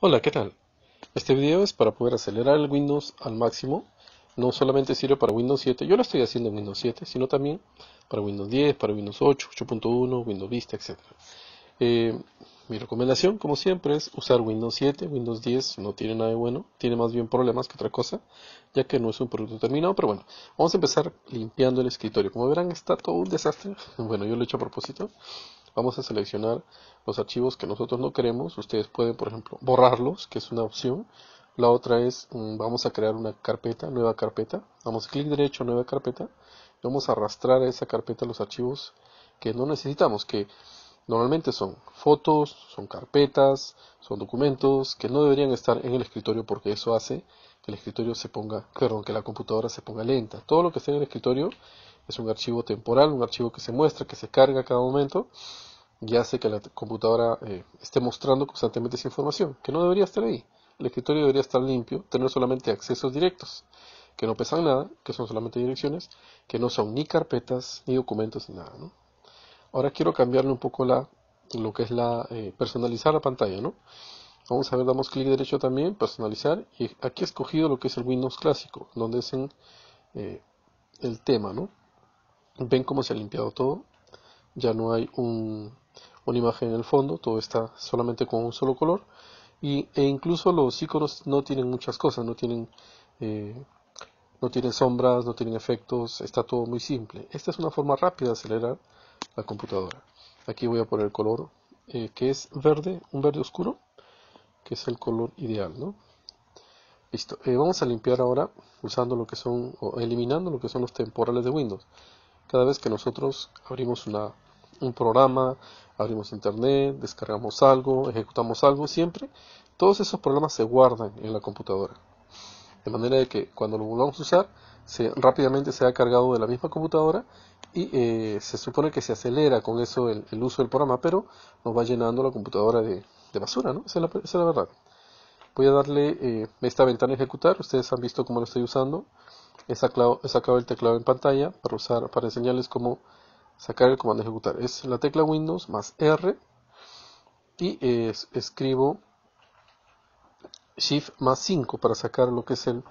Hola, ¿qué tal? Este video es para poder acelerar el Windows al máximo. No solamente sirve para Windows 7, yo lo estoy haciendo en Windows 7, sino también para Windows 10, para Windows 8, 8.1, Windows Vista, etc. Eh, mi recomendación, como siempre, es usar Windows 7. Windows 10 no tiene nada de bueno, tiene más bien problemas que otra cosa, ya que no es un producto terminado. Pero bueno, vamos a empezar limpiando el escritorio. Como verán, está todo un desastre. Bueno, yo lo he hecho a propósito vamos a seleccionar los archivos que nosotros no queremos. Ustedes pueden, por ejemplo, borrarlos, que es una opción. La otra es, mm, vamos a crear una carpeta, nueva carpeta. a clic derecho, nueva carpeta. Y vamos a arrastrar a esa carpeta los archivos que no necesitamos, que normalmente son fotos, son carpetas, son documentos que no deberían estar en el escritorio porque eso hace que el escritorio se ponga, perdón, que la computadora se ponga lenta. Todo lo que esté en el escritorio es un archivo temporal, un archivo que se muestra, que se carga a cada momento ya hace que la computadora eh, esté mostrando constantemente esa información, que no debería estar ahí. El escritorio debería estar limpio, tener solamente accesos directos, que no pesan nada, que son solamente direcciones, que no son ni carpetas, ni documentos, ni nada. Ahora quiero cambiarle un poco la, lo que es la eh, personalizar la pantalla. ¿no? Vamos a ver, damos clic derecho también, personalizar, y aquí he escogido lo que es el Windows clásico, donde es en, eh, el tema. ¿no? Ven cómo se ha limpiado todo. Ya no hay un, una imagen en el fondo, todo está solamente con un solo color e incluso los iconos no tienen muchas cosas, no tienen, eh, no tienen sombras, no tienen efectos, está todo muy simple. Esta es una forma rápida de acelerar la computadora. Aquí voy a poner el color eh, que es verde, un verde oscuro, que es el color ideal, Listo, eh, vamos a limpiar ahora usando lo que son, eliminando lo que son los temporales de Windows. Cada vez que nosotros abrimos una un programa, abrimos internet, descargamos algo, ejecutamos algo, siempre todos esos programas se guardan en la computadora. De manera de que cuando lo volvamos a usar, se, rápidamente se ha cargado de la misma computadora y eh, se supone que se acelera con eso el, uso del programa, pero nos va llenando la computadora de, basura, ¿no? Esa es, la, verdad. Voy a darle eh, esta ventana ejecutar, ustedes han visto cómo lo estoy usando. He sacado, el teclado en pantalla para, usar, para enseñarles cómo sacar el comando ejecutar. Es la tecla Windows más R y escribo Shift más 5 para sacar lo que es el,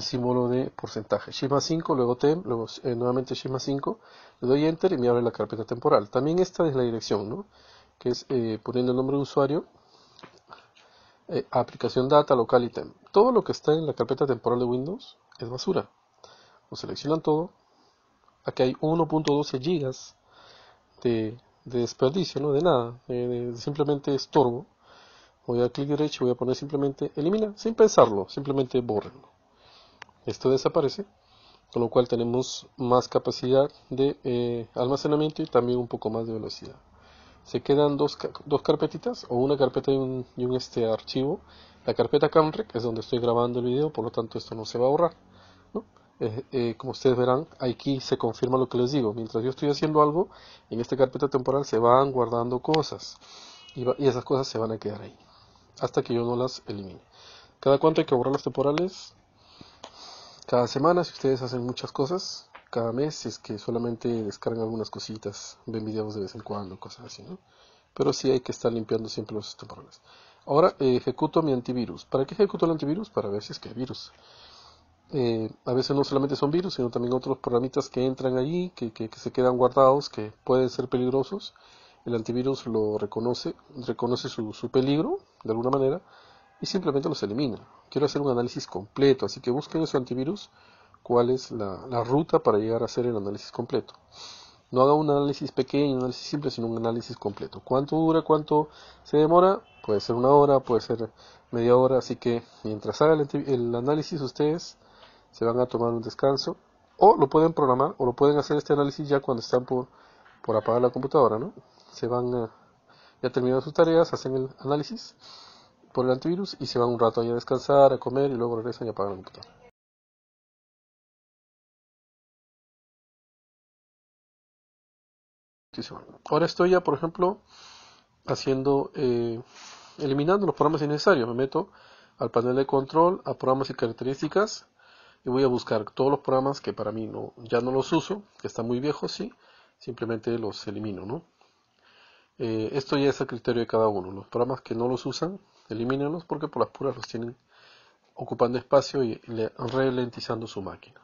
símbolo de porcentaje. Shift más 5, luego tem luego eh, nuevamente Shift más 5, le doy Enter y me abre la carpeta temporal. También esta es la dirección, ¿no? que es eh, poniendo el nombre de usuario, eh, aplicación data, local y temp. Todo lo que está en la carpeta temporal de Windows es basura. Lo seleccionan todo, aquí hay 1.12 gigas de, desperdicio, no de nada, simplemente estorbo. Voy a clic derecho, y voy a poner simplemente eliminar, sin pensarlo, simplemente bórrenlo. Esto desaparece, con lo cual tenemos más capacidad de eh, almacenamiento y también un poco más de velocidad. Se quedan dos, carpetitas, o una carpeta y un, este, archivo. La carpeta CamRec es donde estoy grabando el video, por lo tanto esto no se va a borrar eh, eh, como ustedes verán, aquí se confirma lo que les digo. Mientras yo estoy haciendo algo, en esta carpeta temporal se van guardando cosas y, esas cosas se van a quedar ahí hasta que yo no las elimine. ¿Cada cuánto hay que borrar las temporales? Cada semana, si ustedes hacen muchas cosas. Cada mes, es que solamente descargan algunas cositas, ven videos de vez en cuando, cosas así, ¿no? Pero sí hay que estar limpiando siempre los temporales. Ahora eh, ejecuto mi antivirus. ¿Para qué ejecuto el antivirus? Para ver si es que hay virus. Eh, a veces no solamente son virus, sino también otros programitas que entran allí, que, se quedan guardados, que pueden ser peligrosos. El antivirus lo reconoce, reconoce su, peligro de alguna manera y simplemente los elimina. Quiero hacer un análisis completo, así que busquen en su antivirus cuál es la, ruta para llegar a hacer el análisis completo. No haga un análisis pequeño, un análisis simple, sino un análisis completo. ¿Cuánto dura? ¿Cuánto se demora? Puede ser una hora, puede ser media hora, así que mientras haga el análisis ustedes se van a tomar un descanso, o lo pueden programar, o lo pueden hacer este análisis ya cuando están por, por apagar la computadora, ¿no? Se van, a, eh, ya terminaron sus tareas, hacen el análisis por el antivirus y se van un rato ahí a descansar, a comer y luego regresan y apagan la computadora. Ahora estoy ya, por ejemplo, haciendo, eh, eliminando los programas innecesarios. Me meto al panel de control, a programas y características, y voy a buscar todos los programas que para mí no, ya no los uso, que están muy viejos, sí, simplemente los elimino, ¿no? Eh, esto ya es el criterio de cada uno. Los programas que no los usan, elimínenlos porque por las puras los tienen ocupando espacio y ralentizando su máquina.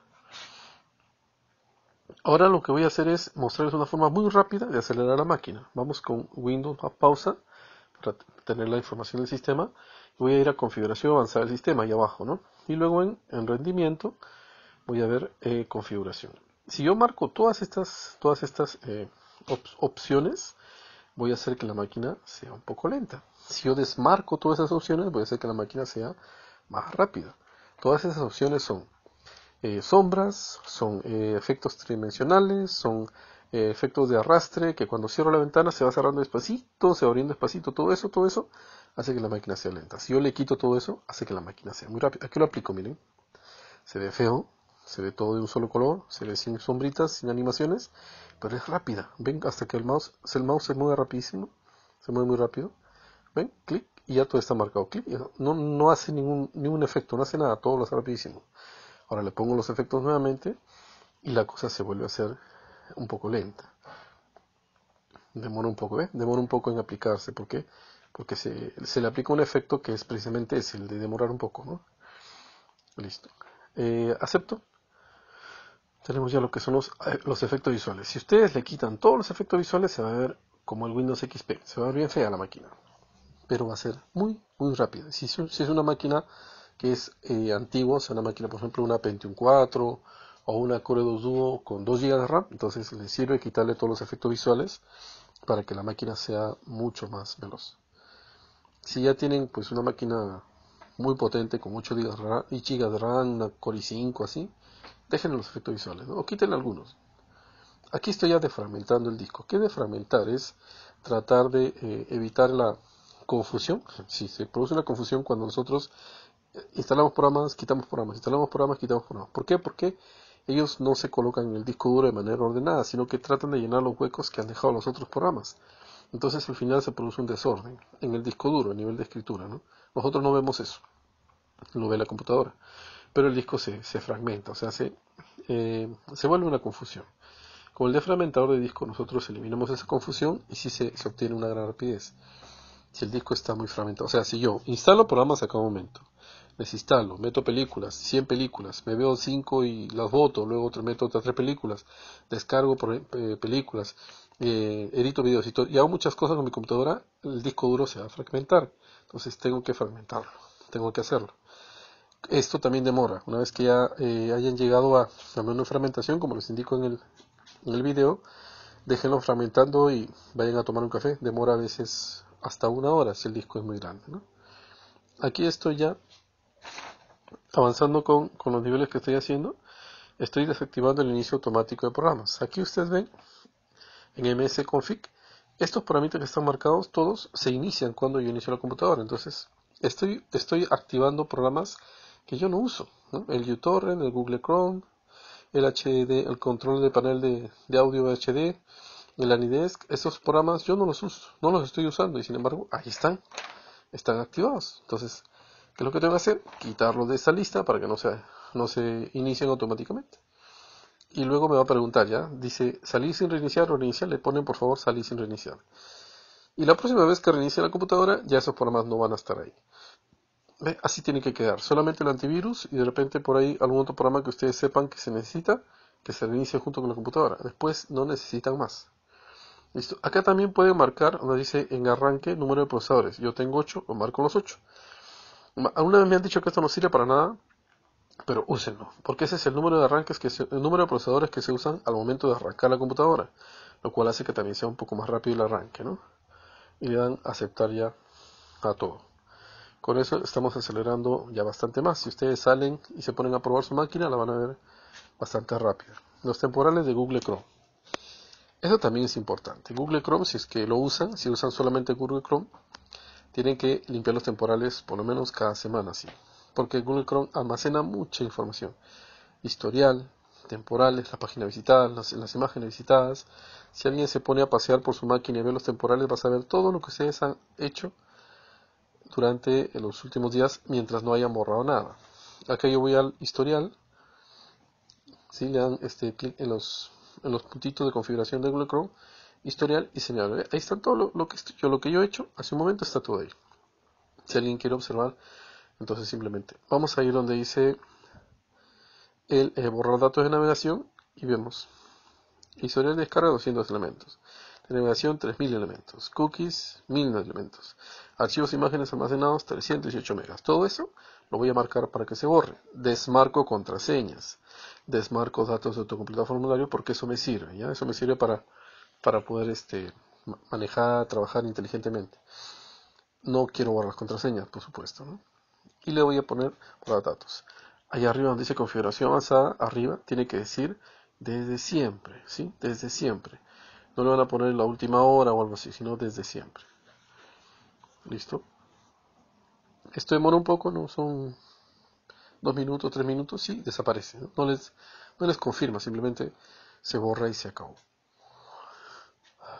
Ahora lo que voy a hacer es mostrarles una forma muy rápida de acelerar la máquina. Vamos con Windows a pausa para tener la información del sistema voy a ir a configuración, avanzar el sistema y abajo, ¿no? Y luego en, en rendimiento voy a ver eh, configuración. Si yo marco todas estas, todas estas eh, opciones, voy a hacer que la máquina sea un poco lenta. Si yo desmarco todas esas opciones, voy a hacer que la máquina sea más rápida. Todas esas opciones son eh, sombras, son efectos tridimensionales, son eh, efectos de arrastre, que cuando cierro la ventana se va cerrando despacito, se va abriendo despacito, todo eso, todo eso hace que la máquina sea lenta. Si yo le quito todo eso, hace que la máquina sea muy rápida. Aquí lo aplico, miren. Se ve feo, se ve todo de un solo color, se ve sin sombritas, sin animaciones, pero es rápida. Ven hasta que el mouse, el mouse se mueve rapidísimo, se mueve muy rápido. Ven, clic y ya todo está marcado. Clic, no, no hace ningún, ningún efecto, no hace nada, todo lo hace rapidísimo. Ahora le pongo los efectos nuevamente y la cosa se vuelve a hacer un poco lenta. Demora un poco, ¿eh? Demora un poco en aplicarse. ¿Por Porque se, le aplica un efecto que es precisamente ese, el de demorar un poco, Listo. Eh, acepto. Tenemos ya lo que son los, eh, los efectos visuales. Si ustedes le quitan todos los efectos visuales, se va a ver como el Windows XP. Se va a ver bien fea la máquina. Pero va a ser muy, muy rápida. Si, es una máquina que es antigua, sea, una máquina, por ejemplo, una Pentium 4 o una Core 2 Duo con 2 GB de RAM, entonces le sirve quitarle todos los efectos visuales para que la máquina sea mucho más veloz. Si ya tienen pues una máquina muy potente con 8 GB de RAM, una Core i5 así, dejen los efectos visuales o quiten algunos. Aquí estoy ya defragmentando el disco. ¿Qué defragmentar es tratar de eh, evitar la confusión? Si se produce una confusión cuando nosotros eh, instalamos programas, quitamos programas, instalamos programas, quitamos programas. ¿Por qué? Porque ellos no se colocan en el disco duro de manera ordenada, sino que tratan de llenar los huecos que han dejado los otros programas. Entonces al final se produce un desorden en el disco duro a nivel de escritura. Nosotros no vemos eso, lo ve la computadora, pero el disco se, se fragmenta, o sea, se, eh, se vuelve una confusión. Con el defragmentador de disco nosotros eliminamos esa confusión y sí se, se obtiene una gran rapidez. Si el disco está muy fragmentado, o sea, si yo instalo programas a cada momento, desinstalo, meto películas, 100 películas, me veo 5 y las voto, luego meto otras 3 películas, descargo eh, películas, eh, edito videos y, hago muchas cosas con mi computadora, el disco duro se va a fragmentar, entonces tengo que fragmentarlo, tengo que hacerlo. Esto también demora, una vez que ya eh, hayan llegado a, la una fragmentación, como les indico en el, en el video, déjenlo fragmentando y vayan a tomar un café, demora a veces hasta una hora si el disco es muy grande. Aquí estoy ya avanzando con, con los niveles que estoy haciendo, estoy desactivando el inicio automático de programas. Aquí ustedes ven en msconfig, estos parámetros que están marcados, todos se inician cuando yo inicio la computadora. Entonces, estoy, estoy activando programas que yo no uso. El uTorrent, el Google Chrome, el HD, el control de panel de, de audio HD, el Anidesk. esos programas yo no los uso, no los estoy usando y sin embargo ahí están, están activados. Entonces, que lo que tengo que hacer quitarlo de esa lista para que no se, no se inicien automáticamente y luego me va a preguntar ya dice salir sin reiniciar o reiniciar le ponen por favor salir sin reiniciar y la próxima vez que reinicie la computadora ya esos programas no van a estar ahí así tiene que quedar solamente el antivirus y de repente por ahí algún otro programa que ustedes sepan que se necesita que se reinicie junto con la computadora después no necesitan más Listo. Acá también pueden marcar, donde dice en arranque, número de procesadores. Yo tengo 8, lo marco los 8. Alguna vez me han dicho que esto no sirve para nada, pero úsenlo, porque ese es el número de arranques que el número de procesadores que se usan al momento de arrancar la computadora, lo cual hace que también sea un poco más rápido el arranque, ¿no? Y le dan aceptar ya a todo. Con eso estamos acelerando ya bastante más. Si ustedes salen y se ponen a probar su máquina, la van a ver bastante rápida. Los temporales de Google Chrome. Eso también es importante. Google Chrome, si es que lo usan, si usan solamente Google Chrome, tienen que limpiar los temporales por lo menos cada semana, sí. Porque Google Chrome almacena mucha información. Historial, temporales, la página visitada, las, imágenes visitadas. Si alguien se pone a pasear por su máquina y ve los temporales, va a ver todo lo que ustedes han hecho durante los últimos días mientras no hayan borrado nada. Acá yo voy al historial. si Le dan este clic en los, en los puntitos de configuración de Google Chrome historial y señal. Ahí está todo lo, que yo, lo que yo he hecho hace un momento está todo ahí. Si alguien quiere observar, entonces simplemente vamos a ir donde dice el eh, borrar datos de navegación y vemos historial de descarga 200 elementos, de navegación 3000 elementos, cookies 1000 elementos, archivos e imágenes almacenados 318 megas. Todo eso lo voy a marcar para que se borre. Desmarco contraseñas, desmarco datos de autocompletado formulario porque eso me sirve, ya eso me sirve para para poder este, manejar, trabajar inteligentemente. No quiero borrar las contraseñas, por supuesto. Y le voy a poner para datos. Allá arriba donde dice configuración avanzada, arriba tiene que decir desde siempre, ¿sí? Desde siempre. No le van a poner la última hora o algo así, sino desde siempre. ¿Listo? Esto demora un poco, ¿no? Son dos minutos, tres minutos, sí, desaparece. No, les, no les confirma, simplemente se borra y se acabó.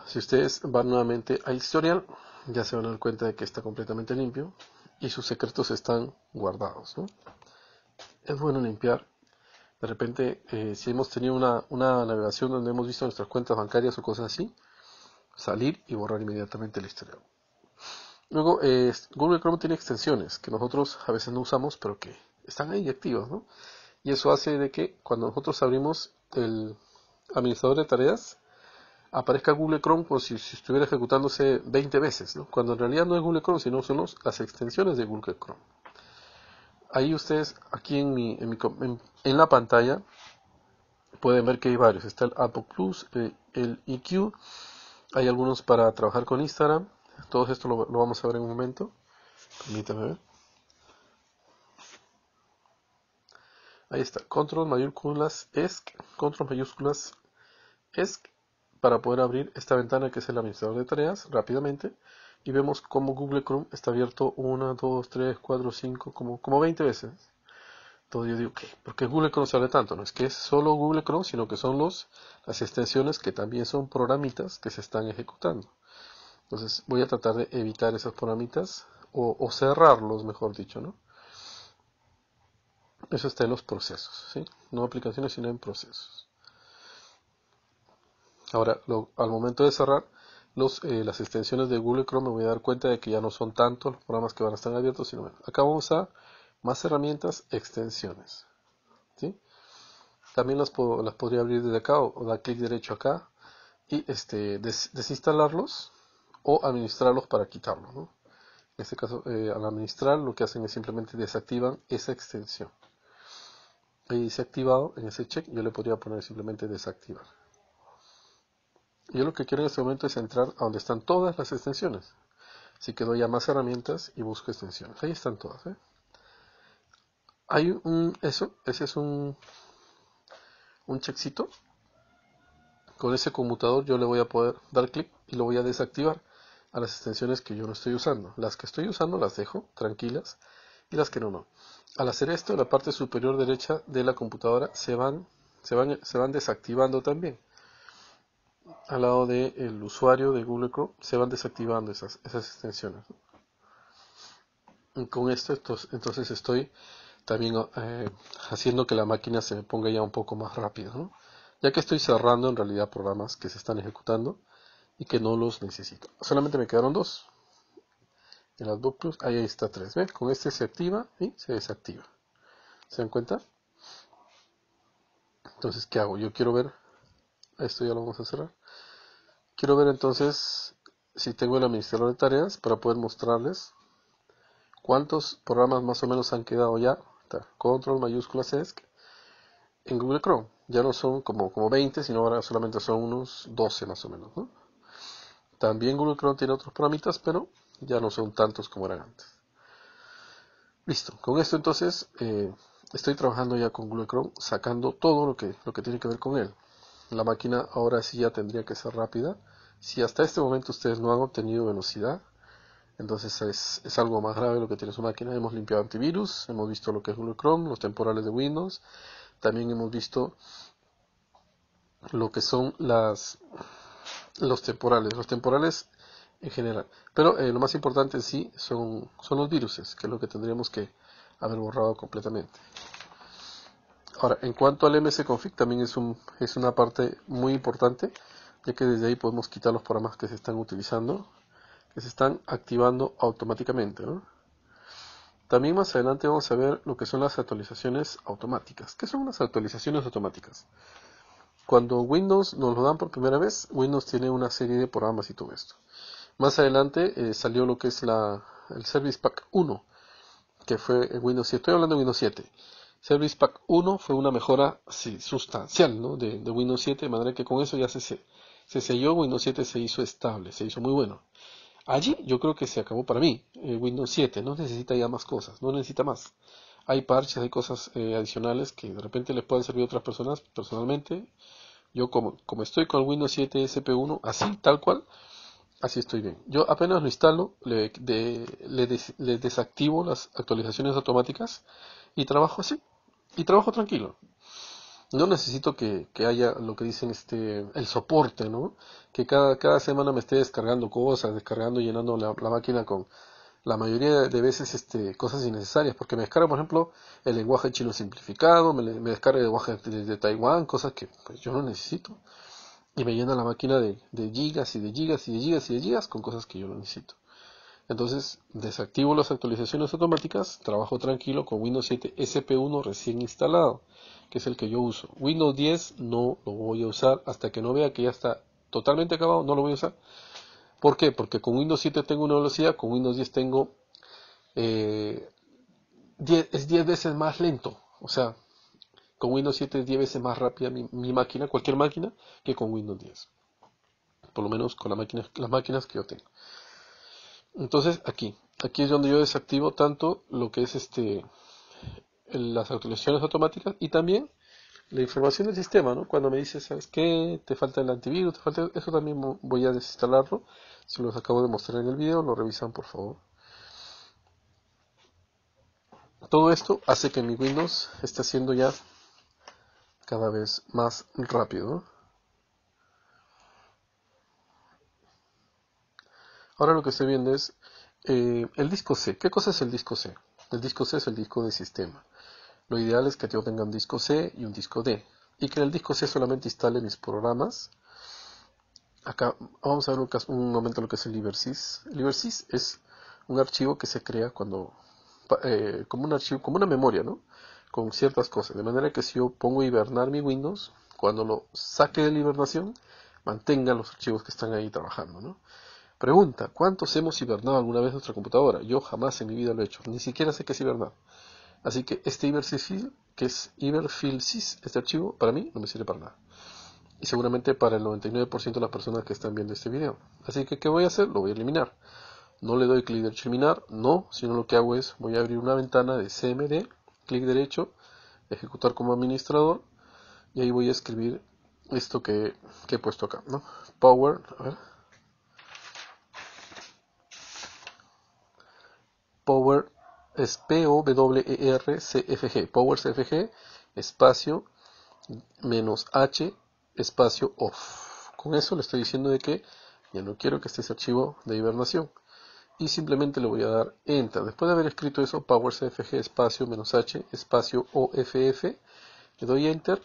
Si ustedes van nuevamente a historial, ya se van a dar cuenta de que está completamente limpio y sus secretos están guardados. Es bueno limpiar. De repente, eh, si hemos tenido una, navegación donde hemos visto nuestras cuentas bancarias o cosas así, salir y borrar inmediatamente el historial. Luego, Google Chrome tiene extensiones que nosotros a veces no usamos, pero que están ahí activas, Y eso hace de que cuando nosotros abrimos el administrador de tareas, aparezca Google Chrome como si, estuviera ejecutándose 20 veces, cuando en realidad no es Google Chrome, sino son las extensiones de Google Chrome. Ahí ustedes, aquí en, mi, en, la pantalla, pueden ver que hay varios. Está el Apple Plus, eh, el EQ, hay algunos para trabajar con Instagram. Todo esto lo, vamos a ver en un momento. Permítanme ver. Ahí está, control mayúsculas ESC, control mayúsculas ESC para poder abrir esta ventana que es el administrador de tareas rápidamente y vemos como Google Chrome está abierto 1, 2, 3, 4, 5, como, como 20 veces. Entonces yo digo, ¿qué? Google Chrome sale tanto? No es que es solo Google Chrome, sino que son los, las extensiones que también son programitas que se están ejecutando. Entonces voy a tratar de evitar esas programitas o, cerrarlos, mejor dicho, ¿no? Eso está en los procesos, ¿sí? No aplicaciones, sino en procesos. Ahora, al momento de cerrar los, eh, las extensiones de Google Chrome, me voy a dar cuenta de que ya no son tantos los programas que van a estar abiertos, sino Acá vamos a más herramientas, extensiones. También las, podría abrir desde acá o, dar clic derecho acá y este, desinstalarlos o administrarlos para quitarlos. En este caso, eh, al administrar, lo que hacen es simplemente desactivan esa extensión. Y si activado en ese check, yo le podría poner simplemente desactivar. Yo lo que quiero en este momento es entrar a donde están todas las extensiones. Así que doy a más herramientas y busco extensiones. Ahí están todas. ¿eh? Hay un, eso, ese es un, un Con ese conmutador yo le voy a poder dar clic y lo voy a desactivar a las extensiones que yo no estoy usando. Las que estoy usando las dejo tranquilas y las que no, no. Al hacer esto, la parte superior derecha de la computadora se van, se van, se van desactivando también al lado del usuario de Google Chrome se van desactivando esas, extensiones. con esto entonces estoy también eh, haciendo que la máquina se me ponga ya un poco más rápido ya que estoy cerrando en realidad programas que se están ejecutando y que no los necesito. Solamente me quedaron dos. En las plus ahí está tres. Con este se activa y se desactiva. ¿Se dan cuenta? Entonces, ¿qué hago? Yo quiero ver esto ya lo vamos a cerrar. Quiero ver entonces si tengo el administrador de tareas para poder mostrarles cuántos programas más o menos han quedado ya. control mayúscula ESC en Google Chrome. Ya no son como, como 20, sino ahora solamente son unos 12 más o menos. También Google Chrome tiene otros programitas, pero ya no son tantos como eran antes. Listo, con esto entonces eh, estoy trabajando ya con Google Chrome, sacando todo lo que, lo que tiene que ver con él. La máquina ahora sí ya tendría que ser rápida. Si hasta este momento ustedes no han obtenido velocidad, entonces es, algo más grave lo que tiene su máquina. Hemos limpiado antivirus, hemos visto lo que es Google Chrome, los temporales de Windows. También hemos visto lo que son las, los temporales. Los temporales en general. Pero eh, lo más importante en sí son, son los viruses, que es lo que tendríamos que haber borrado completamente. Ahora, en cuanto al Config también es, una parte muy importante, ya que desde ahí podemos quitar los programas que se están utilizando, que se están activando automáticamente. También más adelante vamos a ver lo que son las actualizaciones automáticas. ¿Qué son las actualizaciones automáticas? Cuando Windows nos lo dan por primera vez, Windows tiene una serie de programas y todo esto. Más adelante eh, salió lo que es el Service Pack 1, que fue en Windows 7. Estoy hablando de Windows 7. Service Pack 1 fue una mejora sustancial de, Windows 7, de manera que con eso ya se, se selló, Windows 7 se hizo estable, se hizo muy bueno. Allí yo creo que se acabó para mí eh, Windows 7, no necesita ya más cosas, no necesita más. Hay parches, hay cosas eh, adicionales que de repente les pueden servir a otras personas. Personalmente, yo como, como estoy con Windows 7 SP1, así, tal cual, así estoy bien. Yo apenas lo instalo, le desactivo las actualizaciones automáticas y trabajo así y trabajo tranquilo. No necesito que, que, haya lo que dicen este el soporte, ¿no? Que cada, cada semana me esté descargando cosas, descargando y llenando la, máquina con la mayoría de veces este, cosas innecesarias, porque me descarga, por ejemplo, el lenguaje chino simplificado, me, descarga el lenguaje de, Taiwán, cosas que pues, yo no necesito, y me llena la máquina de, de gigas y de gigas y de gigas y de gigas con cosas que yo no necesito. Entonces desactivo las actualizaciones automáticas, trabajo tranquilo con Windows 7 SP1 recién instalado, que es el que yo uso. Windows 10 no lo voy a usar hasta que no vea que ya está totalmente acabado, no lo voy a usar. ¿Por qué? Porque con Windows 7 tengo una velocidad, con Windows 10 tengo... Eh, es 10 veces más lento. O sea, con Windows 7 es 10 veces más rápida mi, máquina, cualquier máquina, que con Windows 10. Por lo menos con las máquinas que yo tengo. Entonces aquí, aquí es donde yo desactivo tanto lo que es este las actualizaciones automáticas y también la información del sistema, ¿no? Cuando me dice, ¿sabes qué? Te falta el antivirus, te falta eso también voy a desinstalarlo. Se los acabo de mostrar en el video, lo revisan por favor. Todo esto hace que mi Windows esté haciendo ya cada vez más rápido. Ahora lo que se viene es eh, el disco C. ¿Qué cosa es el disco C? El disco C es el disco de sistema. Lo ideal es que yo tenga un disco C y un disco D. Y que en el disco C solamente instale mis programas. Acá vamos a ver un, momento lo que es el LibreSys. El LibreSys es un archivo que se crea cuando eh, como un archivo, como una memoria, ¿no? Con ciertas cosas. De manera que si yo pongo hibernar mi Windows, cuando lo saque de la hibernación, mantenga los archivos que están ahí trabajando, ¿no? Pregunta, ¿cuántos hemos hibernado alguna vez nuestra computadora? Yo jamás en mi vida lo he hecho, ni siquiera sé qué es hibernar. Así que este iberfilsys, que es iberfilsys, este archivo, para mí no me sirve para nada. Y seguramente para el 99% de las personas que están viendo este video. Así que, ¿qué voy a hacer? Lo voy a eliminar. No le doy clic derecho a eliminar, no, sino lo que hago es, voy a abrir una ventana de CMD, clic derecho, ejecutar como administrador, y ahí voy a escribir esto que, he puesto acá, ¿no? Power, a ver Power es P O W E R C F G, Power CFG, espacio menos H, espacio off. Con eso le estoy diciendo de que ya no quiero que esté ese archivo de hibernación. Y simplemente le voy a dar Enter. Después de haber escrito eso, Power CFG, espacio menos H, espacio OFF, le doy Enter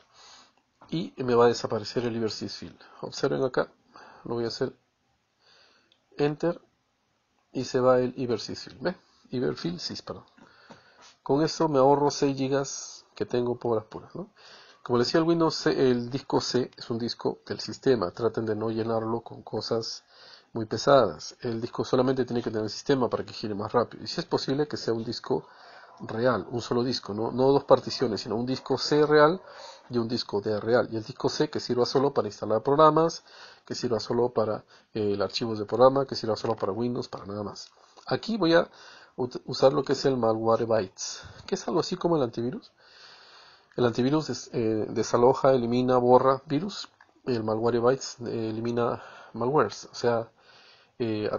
y me va a desaparecer el Iversys Field. Observen acá, lo voy a hacer Enter y se va el Iversys Field. ¿Ve? y perdón. Con esto me ahorro 6 gigas que tengo por las puras, como Como decía el Windows, C, el disco C es un disco del sistema. Traten de no llenarlo con cosas muy pesadas. El disco solamente tiene que tener el sistema para que gire más rápido. Y si es posible que sea un disco real, un solo disco, no, no dos particiones, sino un disco C real y un disco D real. Y el disco C que sirva solo para instalar programas, que sirva solo para eh, el archivo de programa, que sirva solo para Windows, para nada más. Aquí voy a usar lo que es el malware bytes, que es algo así como el antivirus. El antivirus eh, desaloja, elimina, borra virus. El malware bytes eh, elimina malwares, o sea, eh,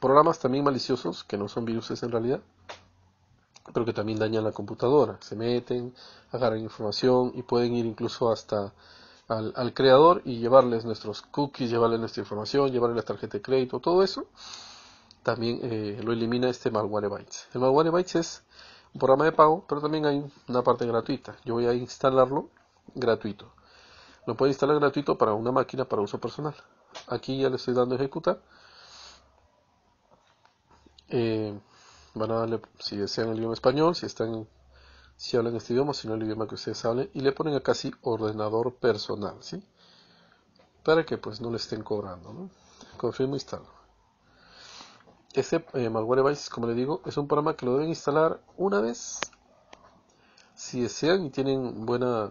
programas también maliciosos que no son virus en realidad, pero que también dañan la computadora. Se meten, agarran información y pueden ir incluso hasta al creador y llevarles nuestros cookies, llevarles nuestra información, llevarles la tarjeta de crédito, todo eso también eh, lo elimina este malware bytes. El malware bytes es un programa de pago, pero también hay una parte gratuita. Yo voy a instalarlo gratuito. Lo puede instalar gratuito para una máquina para uso personal. Aquí ya le estoy dando ejecutar. Eh, van a darle si desean el idioma español, si están si hablan este idioma, si no el idioma que ustedes hablen y le ponen acá sí ordenador personal, ¿sí? Para que pues no le estén cobrando, Confirmo instalo. Este eh, Malware device, como le digo, es un programa que lo deben instalar una vez. Si desean y tienen buena,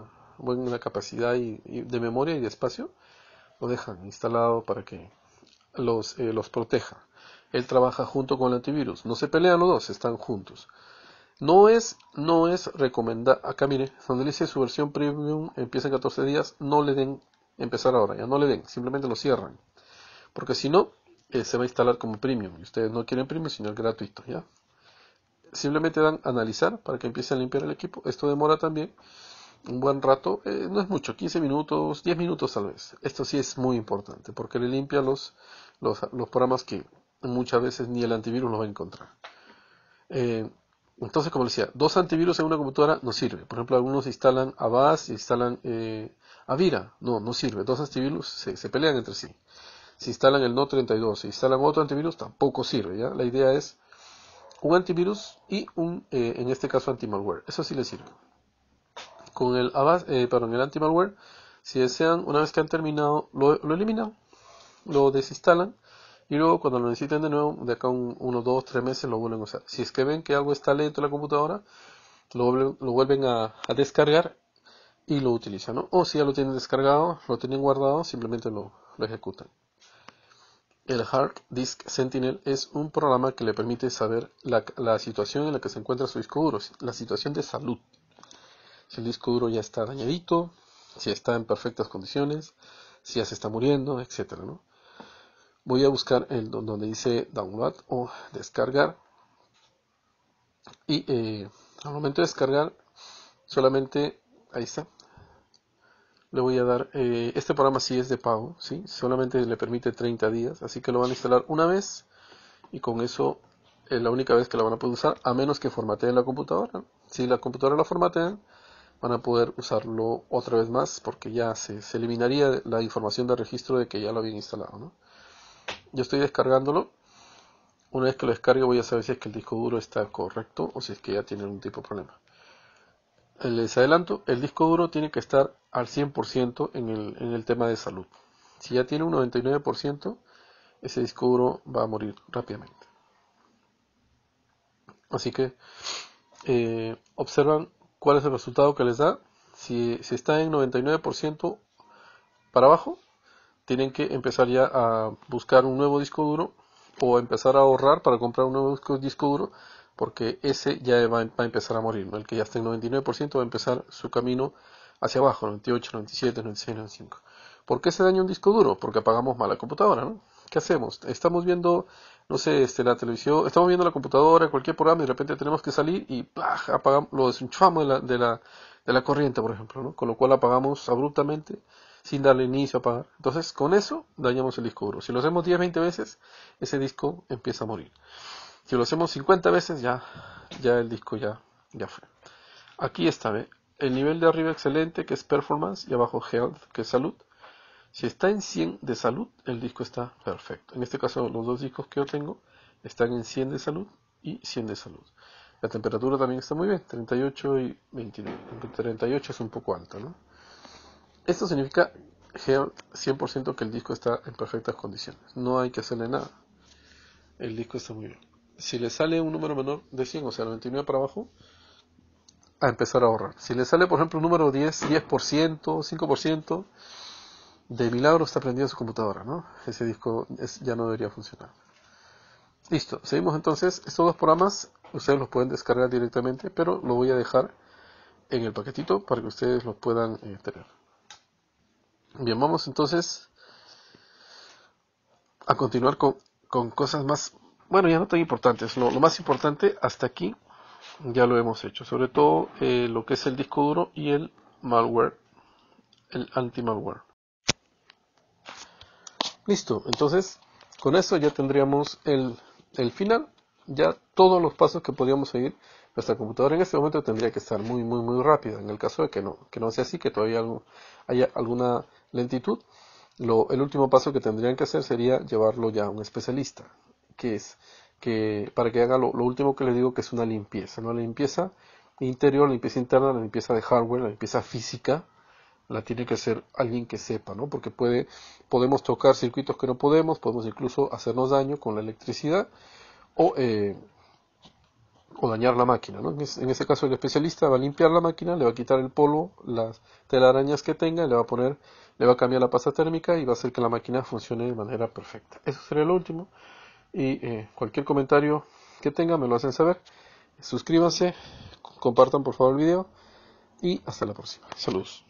capacidad de memoria y de espacio, lo dejan instalado para que los, eh, los proteja. Él trabaja junto con el antivirus. No se pelean los dos, están juntos. No es, no es recomendable. Acá mire, donde dice su versión premium empieza en 14 días, no le den empezar ahora, ya no le den, simplemente lo cierran. Porque si no, se va a instalar como premium. Y ustedes no quieren premium, sino el gratuito, ¿ya? Simplemente dan analizar para que empiece a limpiar el equipo. Esto demora también un buen rato, eh, no es mucho, 15 minutos, 10 minutos tal vez. Esto sí es muy importante porque le limpia los, los, los programas que muchas veces ni el antivirus los va a encontrar. Eh, entonces, como decía, dos antivirus en una computadora no sirve. Por ejemplo, algunos instalan Avast, instalan eh, Avira. No, no sirve. Dos antivirus se pelean entre sí instalan el no 32, si instalan otro antivirus, tampoco sirve. ¿ya? La idea es un antivirus y un, eh, en este caso, anti-malware. Eso sí le sirve. Con el, eh, perdón, el anti-malware, si desean, una vez que han terminado, lo, eliminan, lo desinstalan y luego cuando lo necesiten de nuevo, de acá un, unos dos, tres meses lo vuelven a usar. Si es que ven que algo está lento en la computadora, lo vuelven, a, descargar y lo utilizan. O si ya lo tienen descargado, lo tienen guardado, simplemente lo ejecutan. El Hard Disk Sentinel es un programa que le permite saber la, situación en la que se encuentra su disco duro, la situación de salud. Si el disco duro ya está dañadito, si está en perfectas condiciones, si ya se está muriendo, etc. Voy a buscar el donde dice download o descargar. Y eh, al momento de descargar, solamente ahí está, le voy a dar, eh, este programa sí es de pago, ¿sí? solamente le permite 30 días, así que lo van a instalar una vez y con eso es la única vez que la van a poder usar, a menos que formateen la computadora. Si la computadora la formatean, van a poder usarlo otra vez más porque ya se, eliminaría la información de registro de que ya lo habían instalado. ¿no? Yo estoy descargándolo. Una vez que lo descargue voy a saber si es que el disco duro está correcto o si es que ya tiene algún tipo de problema les adelanto, el disco duro tiene que estar al 100% en el, tema de salud. Si ya tiene un 99%, ese disco duro va a morir rápidamente. Así que eh, observan cuál es el resultado que les da. Si, está en 99% para abajo, tienen que empezar ya a buscar un nuevo disco duro o empezar a ahorrar para comprar un nuevo disco duro porque ese ya va, a empezar a morir, el que ya está en 99% va a empezar su camino hacia abajo, 98, 97, 96, 95. ¿Por qué se daña un disco duro? Porque apagamos mal la computadora, ¿no? ¿Qué hacemos? Estamos viendo, no sé, este, la televisión, estamos viendo la computadora, cualquier programa, y de repente tenemos que salir y apagamos, lo desenchufamos de la, de la, de la corriente, por ejemplo, ¿no? Con lo cual apagamos abruptamente sin darle inicio a apagar. Entonces, con eso dañamos el disco duro. Si lo hacemos 10, 20 veces, ese disco empieza a morir. Si lo hacemos 50 veces ya, ya el disco ya, ya fue. Aquí está, El nivel de arriba excelente, que es performance, y abajo health, que es salud. Si está en 100 de salud, el disco está perfecto. En este caso, los dos discos que yo tengo están en 100 de salud y 100 de salud. La temperatura también está muy bien, 38 y 29. 38 es un poco alta, ¿no? Esto significa 100% que el disco está en perfectas condiciones. No hay que hacerle nada. El disco está muy bien si le sale un número menor de 100, o sea, 99 para abajo, a empezar a ahorrar. Si le sale, por ejemplo, un número 10, 10%, 5%, de milagro está prendida su computadora, ¿no? Ese disco ya no debería funcionar. Listo, seguimos entonces. Estos dos programas ustedes los pueden descargar directamente, pero lo voy a dejar en el paquetito para que ustedes los puedan eh, tener. Bien, vamos entonces a continuar con, con cosas más bueno, ya no tan importantes. Lo, más importante hasta aquí ya lo hemos hecho. Sobre todo eh, lo que es el disco duro y el malware, el anti-malware. Listo, entonces con eso ya tendríamos el, final, ya todos los pasos que podíamos seguir. Nuestra computadora en este momento tendría que estar muy, muy, muy rápida. En el caso de que no, que no sea así, que todavía haya alguna lentitud, el último paso que tendrían que hacer sería llevarlo ya a un especialista que es para que haga lo, último que les digo que es una limpieza, ¿no? La limpieza interior, la limpieza interna, la limpieza de hardware, la limpieza física, la tiene que hacer alguien que sepa, ¿no? Porque puede, podemos tocar circuitos que no podemos, podemos incluso hacernos daño con la electricidad o, eh, o dañar la máquina, ¿no? En, ese caso el especialista va a limpiar la máquina, le va a quitar el polvo, las telarañas que tenga, le va a poner, le va a cambiar la pasta térmica y va a hacer que la máquina funcione de manera perfecta. Eso sería lo último. Y eh, cualquier comentario que tenga me lo hacen saber. Suscríbanse, compartan por favor el video y hasta la próxima. Saludos.